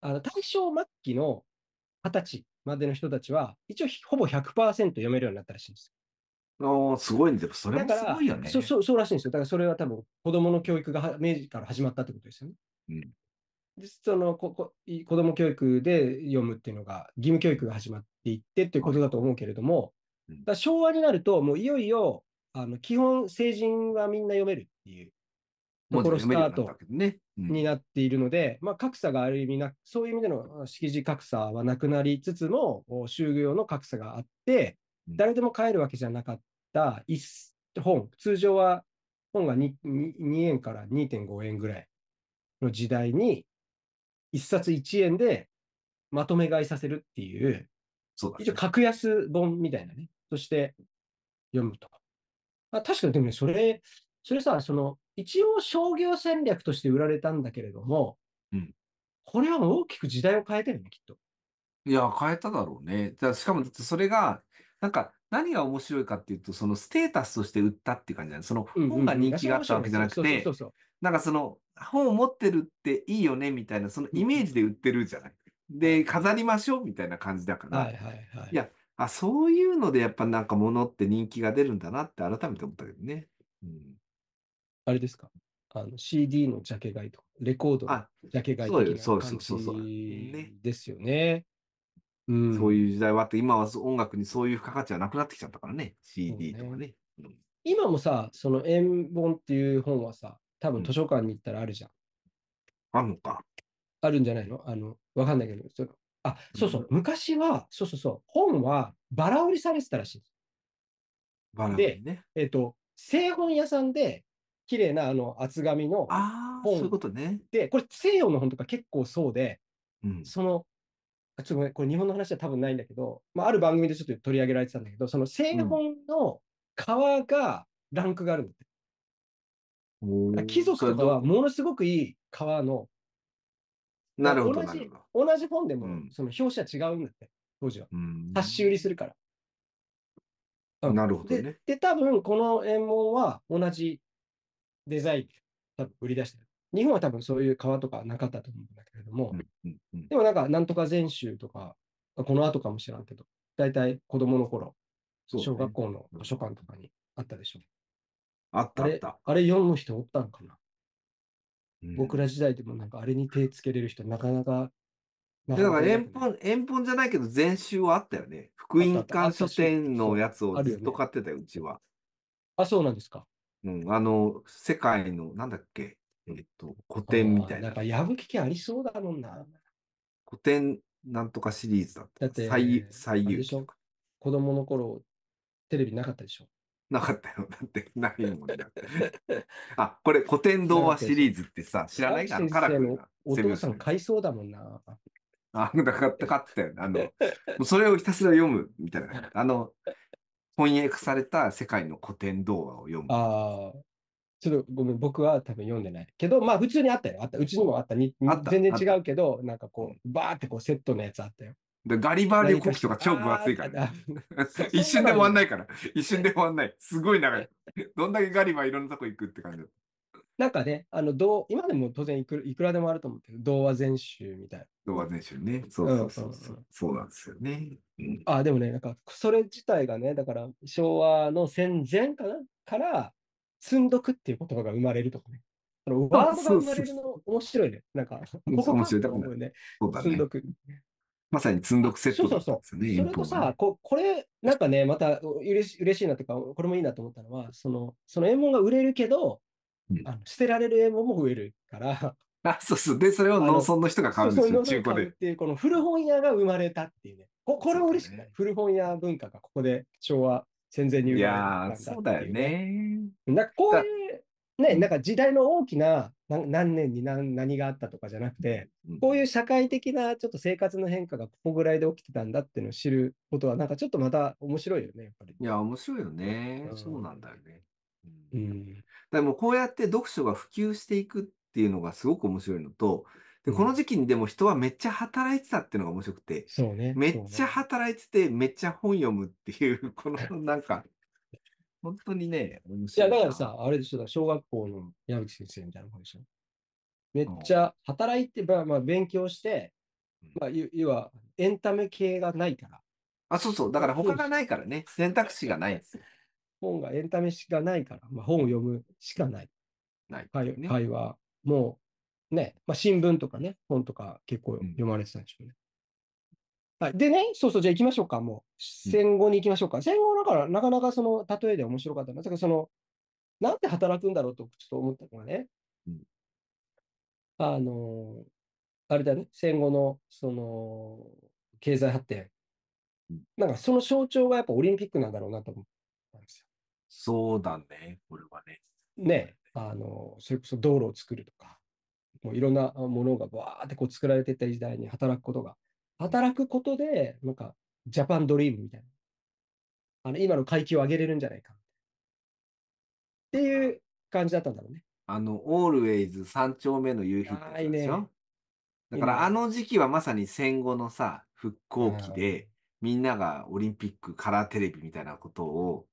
あの大正末期の二十歳までの人たちは、一応ほぼ100%読めるようになったらしいんですあすごいんですよ。それもすごいよね。そそそうらしいんですよ。だからそれは多分子供の教育が明治から始まったってことですよね。うんでそのここ子ども教育で読むっていうのが、義務教育が始まっていってっていうことだと思うけれども、はい、だ昭和になると、もういよいよあの基本、成人はみんな読めるっていうところスタートになっているので、まあ、格差がある意味な、そういう意味での識字格差はなくなりつつも、就業の格差があって、誰でも買えるわけじゃなかった本、通常は本が 2, 2円から2.5円ぐらいの時代に、1冊1円でまとめ買いさせるっていう、う一応格安本みたいなね、そして読むと。あ確かにでもね、それ、それさ、その、一応商業戦略として売られたんだけれども、うん、これは大きく時代を変えたよね、きっと。いや、変えただろうね。だしかも、だってそれが、なんか、何が面白いかっていうと、そのステータスとして売ったっていう感じじゃないその本が人気があったわけじゃなくて、なんかその本を持ってるっていいよねみたいな、そのイメージで売ってるじゃない。で、飾りましょうみたいな感じだから。はいはいはい。いや、あ、そういうのでやっぱなんか物って人気が出るんだなって改めて思ったけどね。うんあれですかあの CD のジャケ買いとか、レコードのジャケ買いとか、そうそうそうそう。ですよね。うん、そういう時代はあって、今は音楽にそういう付加価値はなくなってきちゃったからね、CD とかね。ね今もさ、その円本っていう本はさ、多分図書館に行ったらあるじゃん。うん、あるのか。あるんじゃないのあの、わかんないけど、そあ、そうそう、うん、昔は、そうそうそう、本はバラ売りされてたらしい。バラ売りね。でえっ、ー、と、製本屋さんで綺麗なあの厚紙の本そういうことね。で、これ西洋の本とか結構そうで、うん、その、ちょっとごめん、これ日本の話は多分ないんだけど、まあ、ある番組でちょっと取り上げられてたんだけど、その製本の革がランクがあるんだって。うん、貴族とかはものすごくいい革の、なるほど同じ同じ本でも、その表紙は違うんだって、当時は。発し売りするから。うん、なるほど、ね、で。で、多分この円門は同じデザイン、多分売り出してる。日本は多分そういう川とかなかったと思うんだけれども、でもなんか、なんとか禅宗とか、この後かもしれんけど、大体子供の頃、小学校の図書館とかにあったでしょ。あったあったあれ。あれ読む人おったんかな、うん、僕ら時代でもなんかあれに手つけれる人なかなかだから遠本、遠本じゃないけど、禅宗はあったよね。福音館書店のやつをずっと買ってたよ、うちは。あ、そうなんですか。うん、あの、世界の、なんだっけ、えっ、と、古典みたいな。なんか破きありそうだな。古典なんとかシリーズだった。だって、最最優秀。子供の頃、テレビなかったでしょ。なかったよ。だって、ないもんだって。あ、これ、古典童話シリーズってさ、知らないから、カラクルな。お父さん買いそうだもんな。あ、か買ったよ。あの、それをひたすら読むみたいな。あの、翻訳された世界の古典童話を読む。ああ。ちょっとごめん、僕は多分読んでない。けど、まあ普通にあったよ。あった。うちにもあった。に全然違うけど、なんかこう、バーってこうセットのやつあったよ。でガリバー流行記とか超分厚いから、ね、一瞬で終わんないから。一瞬で終わんない。すごい長い。どんだけガリバーいろんなとこ行くって感じなんかね、あの、童、今でも当然いくいくらでもあると思うけど、童話全集みたいな。童話全集ね。そうそうそうそう。うんそうなんですよね。うん、あ、でもね、なんか、それ自体がね、だから、昭和の戦前かなから、積んどくっていう言葉が生まれるとかね。あワードが生まれるの面白いね。なんか、面白い。だから、ね、そうだね。積んどく。まさに積んどくセットですよね。そうそうそうそれとさこ、これ、なんかね、またうれし嬉しいなとか、これもいいなと思ったのは、その、その円門が売れるけど、あの捨てられる英語も増えるから、あ、そうそう。で、それを農村の人が買うんですよ、中古で。っていう、この古本屋が生まれたっていうね。ここれ嬉しくない、ね、古本屋文化がここで昭和戦前に生まれた、ね、いやそうだよね。なんかこういう、ね、なんか時代の大きな何年に何何があったとかじゃなくて、こういう社会的なちょっと生活の変化がここぐらいで起きてたんだっていうのを知ることは、なんかちょっとまた面白いよね、やっぱり。いや、面白いよね。そうなんだよね。うん、だからもうこうやって読書が普及していくっていうのがすごく面白いのと、で、この時期にでも人はめっちゃ働いてたっていうのが面白くて、そうね。めっちゃ働いてて、めっちゃ本読むっていう、この なんか、本当にね、面白い。いや、だからさ、あれでしょ、小学校の矢吹先生みたいなことでしょ。めっちゃ働いて、まあ、まあ勉強して、まあ、要はエンタメ系がないから。あ、そうそう。だから他がないからね。選択肢がないです本がエンタメしかないから、まあ、本を読むしかない。ない会、ね、会話もうね、まあ、新聞とかね、本とか結構読まれてたんでしょうね。うん、はい、でね、そうそう、じゃあ行きましょうか、もう。戦後に行きましょうか。うん、戦後だから、なかなかその例えで面白かったな。だからその、なんて働くんだろうと、ちょっと思ったのがね、うん、あの、あれだね、戦後の、その、経済発展。なんかその象徴がやっぱオリンピックなんだろうなと思っそうだね、これはね。ね、あの、それこそ道路を作るとか、もういろんなものがバーってこう作られていった時代に働くことが、働くことで、なんか、ジャパンドリームみたいな。あの、今の階級を上げれるんじゃないか。っていう感じだったんだろうね。あの、オールウェイズ3丁目の夕日ってでしょ、ね、だからあの時期はまさに戦後のさ、復興期で、みんながオリンピックカラーテレビみたいなことを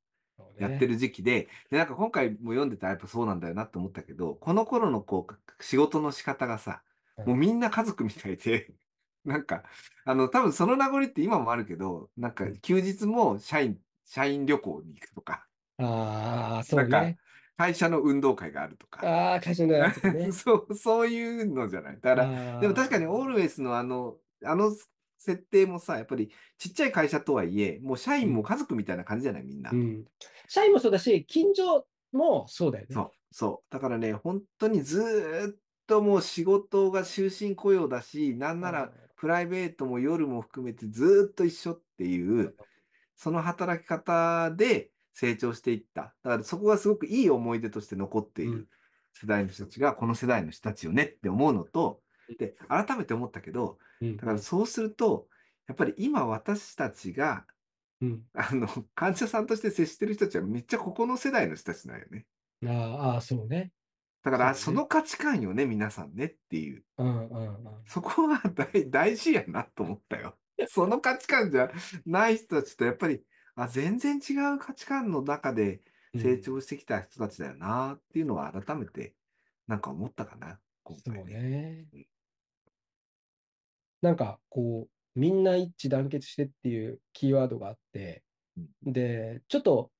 やってる時期で、で、なんか今回も読んでたらやっぱそうなんだよなって思ったけど、この頃のこう、仕事の仕方がさ、もうみんな家族みたいで、なんか、あの、多分その名残って今もあるけど、なんか休日も社員、社員旅行に行くとか、ああ、そうなんか会社の運動会があるとか、ああ、会社のね。そう、そういうのじゃない。だから、でも確かにオールウェイズのあの、あの設定もさ、やっぱりちっちゃい会社とはいえ、もう社員も家族みたいな感じじゃない、みんな。うん、社員もそうだし、近所もそうだよね。そう、そう。だからね、本当にずっともう仕事が終身雇用だし、なんならプライベートも夜も含めてずっと一緒っていう、その働き方で成長していった。だからそこがすごくいい思い出として残っている世代の人たちが、この世代の人たちよねって思うのと、って改めて思ったけど、だからそうすると、やっぱり今私たちが、うん、あの患者さんとして接してる人たちはめっちゃここの世代の人たちなんよね。ああ、そうね。だからその価値観よね、皆さんねっていう。うんうんうん、そこは大事やなと思ったよ。その価値観じゃない人たちとやっぱりあ全然違う価値観の中で成長してきた人たちだよなっていうのは改めてなんか思ったかな、今回ね。そうね。なんかこう、みんな一致団結してっていうキーワードがあって、で、ちょっと、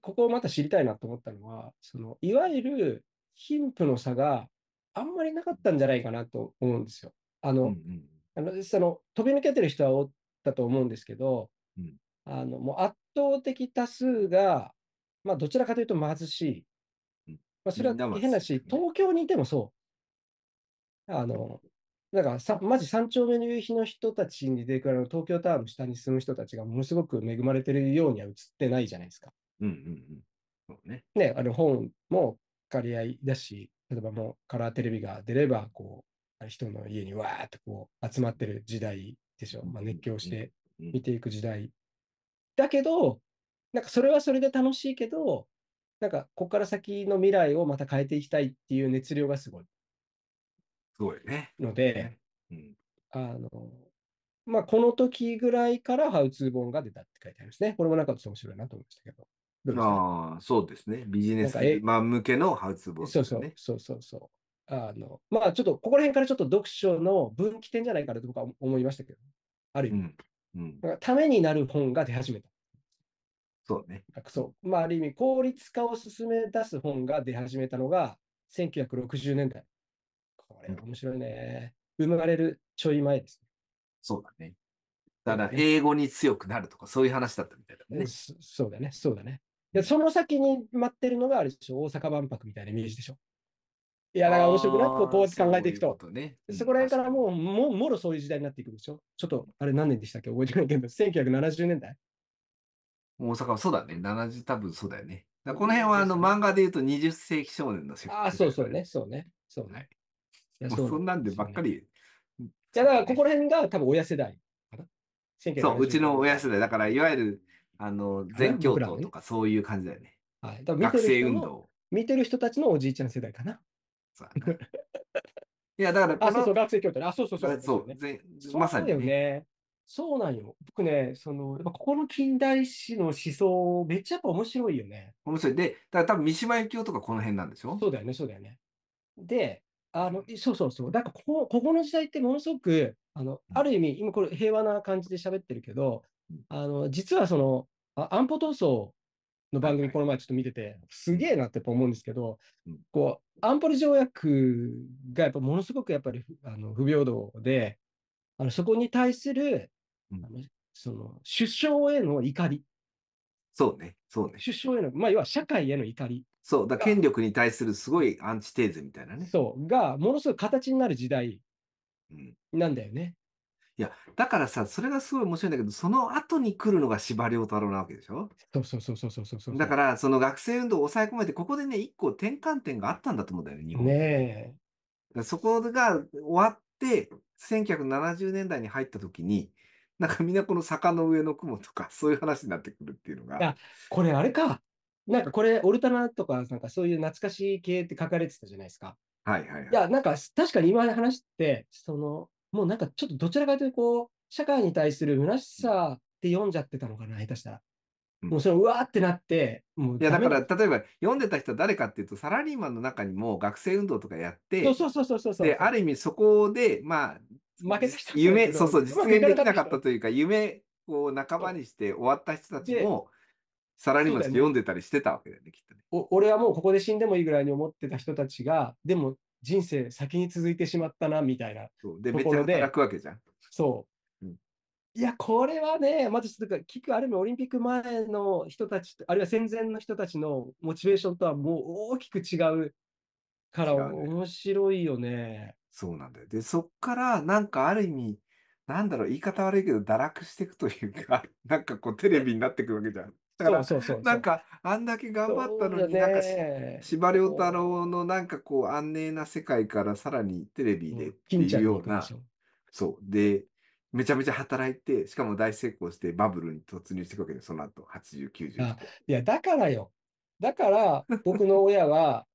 ここをまた知りたいなと思ったのは、その、いわゆる貧富の差があんまりなかったんじゃないかなと思うんですよ。あの、うんうん、あのその飛び抜けてる人はおったと思うんですけど、うん、あのもう圧倒的多数が、まあ、どちらかというと貧しい。まあ、それは変だし、東京にいてもそう。あの、なんかさ、マジ3丁目の夕日の人たちに出くるい東京タワーの下に住む人たちがものすごく恵まれてるようには映ってないじゃないですか。うんうんうん。そうね。ね、あの本も借り合いだし、例えばもうカラーテレビが出れば、こう、人の家にわーっとこう集まってる時代でしょ。まあ、熱狂して見ていく時代。だけど、なんかそれはそれで楽しいけど、なんかここから先の未来をまた変えていきたいっていう熱量がすごい。すごいね。ので、うん、あの、まあ、この時ぐらいからハウツー本が出たって書いてありますね。これもなんか面白いなと思いましたけど。どああ、そうですね。ビジネスマン向けのハウツー本、ね、そうそうそうそうそう。あのまあ、ちょっとここら辺からちょっと読書の分岐点じゃないかなと僕は思いましたけど、ある意味。うんうん、かためになる本が出始めた。そうね。そう。まあ、ある意味、効率化を進め出す本が出始めたのが1960年代。れ面白いね。生まれるちょい前ですそうだね。だから英語に強くなるとか、そういう話だったみたいだね。そそうだね、そうだね。で、その先に待ってるのがあれでしょ、大阪万博みたいなイメージでしょ。いや、だから面白くなく、こう考えていくと。そううね、そこら辺からもうも、もろそういう時代になっていくでしょ。ちょっと、あれ何年でしたっけ覚えてないけど、1970年代大阪はそうだね、70多分そうだよね。この辺はあの漫画で言うと20世紀少年の世界、ああ、そうそうね、そうね。そうね。はいもそうそんなんでばっかり。じゃあ、だからここら辺が多分親世代かな。そう、うちの親世代。だから、いわゆる、あの、全教頭とかそういう感じだよね。はい、学生運動。見てる人たちのおじいちゃん世代かな。そうないや、だから、あ、そうそう、学生教頭あ、そうそうそう。そう、ね、まさに、ね、よね。そうなんよ。僕ね、その、ここの近代史の思想、めっちゃやっぱ面白いよね。面白い。で、だから多分三島由紀夫とかこの辺なんでしょそうだよね、そうだよね。で、あのそうそうそう、だからここここの時代ってものすごく、あのある意味、今これ平和な感じで喋ってるけど、あの実はその安保闘争の番組、この前ちょっと見てて、すげえなってやっぱ思うんですけど、こう安保理条約がやっぱものすごくやっぱりあの不平等で、あのそこに対する、あのその首相への怒りそうね、そうね。首相への、まあ、要は社会への怒り。そう、だ権力に対するすごいアンチテーゼみたいなね。そう、が、ものすごい形になる時代なんだよね。うん、いや、だからさ、それがすごい面白いんだけど、その後に来るのが司馬遼太郎なわけでしょそうそうそうそうそうそうそう。だから、その学生運動を抑え込めて、ここでね、一個転換点があったんだと思うんだよね、日本。ねえ。そこが終わって、1970年代に入った時に、なんかみんなこの坂の上の雲とか、そういう話になってくるっていうのが。これあれか。なんかこれ、オルタナとか、なんかそういう懐かしい系って書かれてたじゃないですか。はいはい、はい。いや、なんか確かに今の話って、その、もうなんかちょっとどちらかというと、こう、社会に対する虚しさって読んじゃってたのかな、下手したら。もうそのうわーってなって、もういやだから例えば読んでた人は誰かっていうとサラリーマンの中にも学生運動とかやってそうそうそうそうそうである意味そこでまあ負けた人夢、そうそう、実現できなかったというか、夢を仲間にして終わった人たちも、サラリーマンして読んでたりしてたわけだよね、きっとね。俺はもうここで死んでもいいぐらいに思ってた人たちが、でも人生先に続いてしまったな、みたいなそう。で、めっちゃ働くわけじゃん。そう。うん、いや、これはね、まず聞くある意味オリンピック前の人たち、あるいは戦前の人たちのモチベーションとはもう大きく違うから、面白いよね。そうなんだよ。で、そっから、なんかある意味、なんだろう、言い方悪いけど、堕落していくというか、なんかこう、テレビになっていくわけじゃん。だから、そうそうそうそうなんか、あんだけ頑張ったのに、なんか司馬遼太郎のなんかこう、安寧な世界からさらにテレビでっていうような、そう。で、めちゃめちゃ働いて、しかも大成功してバブルに突入していくわけで、その後、80、90。いや、だからよ。だから、僕の親は、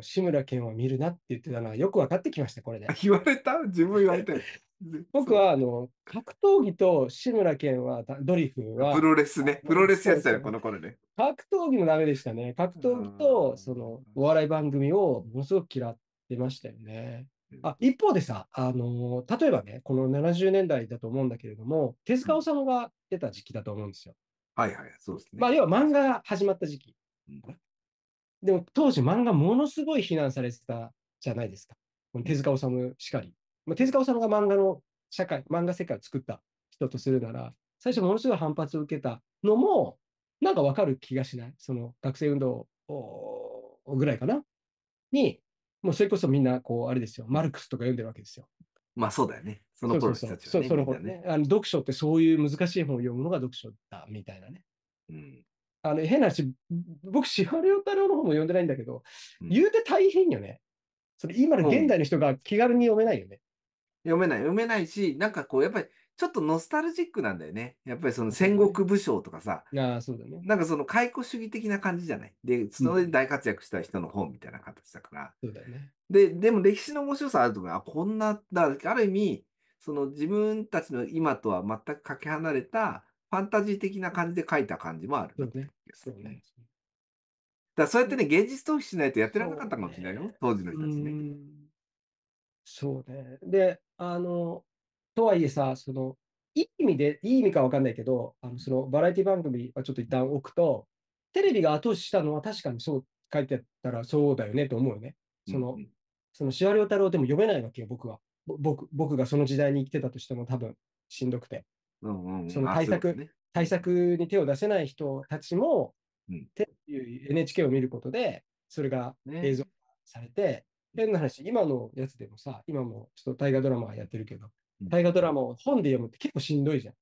志村けんを見るなって言ってたのはよく分かってきました、これで。言われた自分言われてる。僕はあの格闘技と志村けんはドリフは。プロレスね。プロレスやってたよ、この頃ね。格闘技もダメでしたね。格闘技とそのお笑い番組をものすごく嫌ってましたよね。あ一方でさ、あの例えばね、この70年代だと思うんだけれども、手塚治虫が出た時期だと思うんですよ。はいはい、そうですね。まあ、要は漫画が始まった時期。うんでも当時漫画ものすごい非難されてたじゃないですか。手塚治虫しかり。まあ、手塚治虫が漫画の社会、漫画世界を作った人とするなら、最初ものすごい反発を受けたのも、なんかわかる気がしない。その学生運動ぐらいかな。に、もうそれこそみんな、こう、あれですよ、マルクスとか読んでるわけですよ。まあそうだよね。その頃の人たちはね。そうそうそうその頃ね。あの読書ってそういう難しい本を読むのが読書だみたいなね。うん、あの変な話、僕、司法良太郎の方も読んでないんだけど、うん、言うて大変よね。それ今の現代の人が気軽に読めないよね。うん、読めない、読めないし、なんかこう、やっぱりちょっとノスタルジックなんだよね。やっぱりその戦国武将とかさ、あそうだね、なんかその解雇主義的な感じじゃない。で、それで大活躍した人の本みたいな形だから。うん、そうだね、で、でも歴史の面白さあると思う。あ、こんな、だある意味、その自分たちの今とは全くかけ離れた、ファンタジー的な感じで書いた感じもあるんですよね。ねだそうやってね、芸術逃避しないとやってられなかったかもしれないよ、ね、当時の人たちね。そうね。で、あの、とはいえさ、その、いい意味で、いい意味か分かんないけど、あのそのバラエティ番組はちょっと一旦置くと、テレビが後押ししたのは確かにそう書いてあったらそうだよねと思うよね。その、うん、その、司馬太郎でも読めないわけよ、僕は。僕僕がその時代に生きてたとしても多分しんどくて。うんうん、その対策、ね、対策に手を出せない人たちも、うん、っていう NHK を見ることで、それが映像化されて、ね、変な話、今のやつでもさ、今もちょっと大河ドラマやってるけど、うん、大河ドラマを本で読むって結構しんどいじゃん。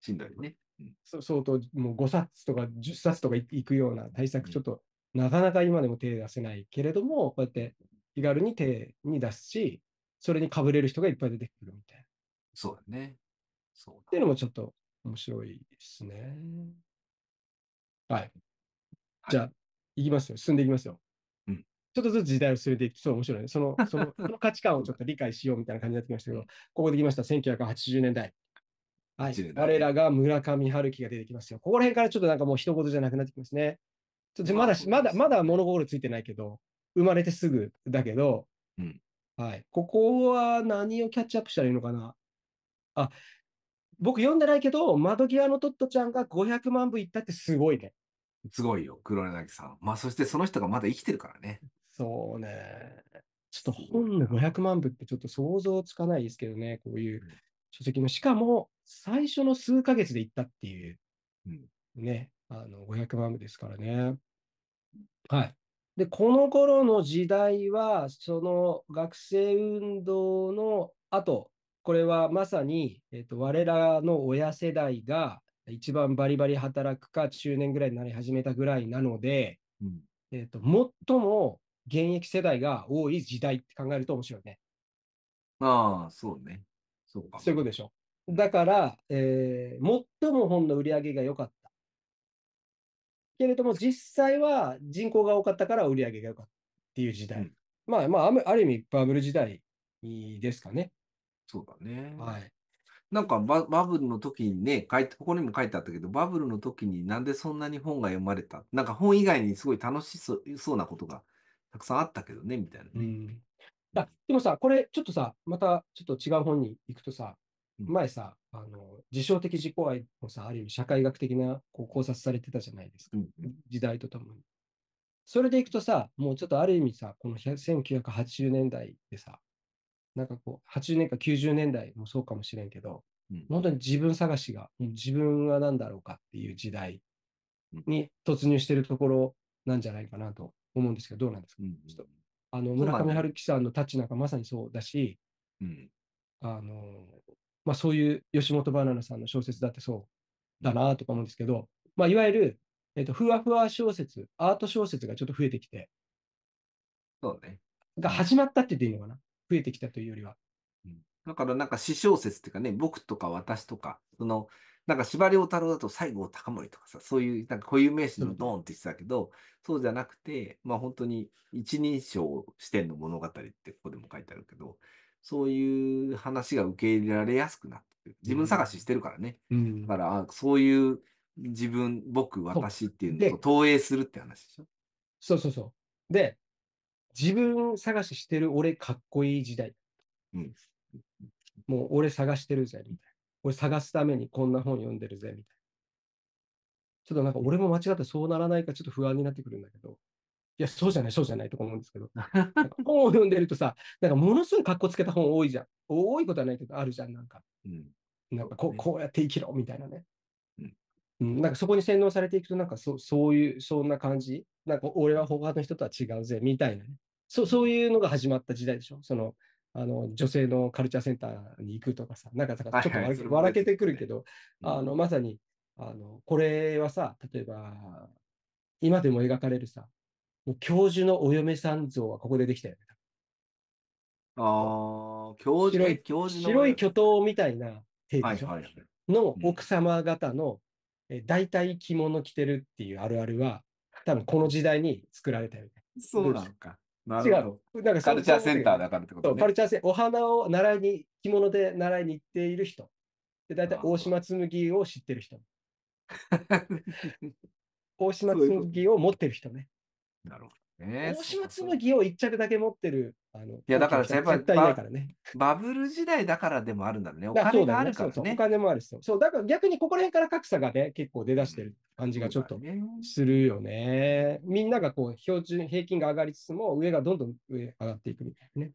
しんどいね。うん、相当もう5冊とか10冊とかいくような対策、ちょっと、なかなか今でも手出せないけれども、こうやって気軽に手に出すし、それにかぶれる人がいっぱい出てくるみたいな。そうだね。っていうのもちょっと面白いですね。はい。じゃあ、いきますよ。進んでいきますよ。うん、ちょっとずつ時代を進めていくと面白いね。その、その、その価値観をちょっと理解しようみたいな感じになってきましたけど、ここできました。1980年代。はい。我らが村上春樹が出てきますよ。ここら辺からちょっとなんかもう一言じゃなくなってきますね。ちょっとまだ、まだ、まだ物心ついてないけど、生まれてすぐだけど、うん、はい。ここは何をキャッチアップしたらいいのかなあ、僕読んでないけど、窓際のトットちゃんが500万部いったってすごいね。すごいよ、黒柳さん。まあ、そしてその人がまだ生きてるからね。そうね。ちょっと本の500万部ってちょっと想像つかないですけどね、こういう書籍の。しかも、最初の数ヶ月でいったっていう、うん、ね、あの500万部ですからね。はい。で、この頃の時代は、その学生運動の後、これはまさに、えーと、我らの親世代が一番バリバリ働くか中年ぐらいになり始めたぐらいなので、うん、えーと、と最も現役世代が多い時代って考えると面白いね。ああ、そうね。そうか。そういうことでしょ。だから、えー、最も本の売り上げが良かった。けれども、実際は人口が多かったから売り上げが良かったっていう時代。うん、まあまあ、ある意味バブル時代ですかね。そうだね。はい。なんかババブルの時にね、書いて、ここにも書いてあったけど、バブルの時になんでそんなに本が読まれたなんか本以外にすごい楽しそうそうなことがたくさんあったけどね、みたいなね。うん、でもさ、これちょっとさ、またちょっと違う本に行くとさ、前さ、あの、自称的自己愛もさ、ある意味社会学的なこう考察されてたじゃないですか、うんうん、時代とともに。それでいくとさ、もうちょっとある意味さ、この1980年代でさ、なんかこう、80年か90年代もそうかもしれんけど、うん、本当に自分探しが、自分は何だろうかっていう時代に突入してるところなんじゃないかなと思うんですけど、どうなんですか、うん、ちょっとあの村上春樹さんのタッチなんかまさにそうだし、うん、あのまあ、そういう吉本ばななさんの小説だってそうだなとか思うんですけど、まあ、いわゆる、えっとふわふわ小説、アート小説がちょっと増えてきて、そうね。が始まったって言っていいのかな増えてきたというよりは。だからなんか詩小説っていうかね、僕とか私とか、その、なんか司馬太郎だと西郷隆盛とかさ、そういうなんか固有名詞のドーンって言ってたけど、うん、そうじゃなくて、まあ本当に一人称視点の物語ってここでも書いてあるけど、そういう話が受け入れられやすくなってる。自分探ししてるからね。うん、だから、そういう自分、僕、私っていうのを投影するって話でしょ。そうそうそう。で、自分探ししてる俺かっこいい時代。うん、もう俺探してるぜ、みたいな。俺探すためにこんな本読んでるぜ、みたいな。ちょっとなんか俺も間違ってそうならないかちょっと不安になってくるんだけど、いや、そうじゃない、そうじゃないとか思うんですけど、本を読んでるとさ、なんかものすごい格好つけた本多いじゃん。多いことはないけど、あるじゃん、なんか。うん、なんかこうこうやって生きろみたいなね。うん、なんかそこに洗脳されていくと、なんかそそういう、そんな感じ、なんか俺は他の人とは違うぜみたいなね、そそういうのが始まった時代でしょ、そのあの女性のカルチャーセンターに行くとかさ、なんかちょっと笑けてくるけど、ね、あのまさにあのこれはさ、例えば今でも描かれるさ、教授のお嫁さん像はここでできたよね。ああ、教授白い教授の白い巨頭みたいな、はいはい、の奥様方のえー、大体着物着てるっていうあるあるは、多分この時代に作られたよね。そうなのか。違う。なんかカルチャーセンターだからってこと、ね、カルチャーセンター、お花を習いに、着物で習いに行っている人。で、大体大島紬を知ってる人。大島紬を持ってる人ね。なるほど。ね、大島紬を一着だけ持ってる。あのいや、だから絶ないから、ね、バブル時代だからでもあるんだろうね。お金があるからね。そうそうお金もあるしそう。そう、だから逆にここら辺から格差がね、結構出だしてる感じがちょっとするよね。うん、ねみんながこう、標準、平均が上がりつつも、上がどんどん上上がっていくみたいなね。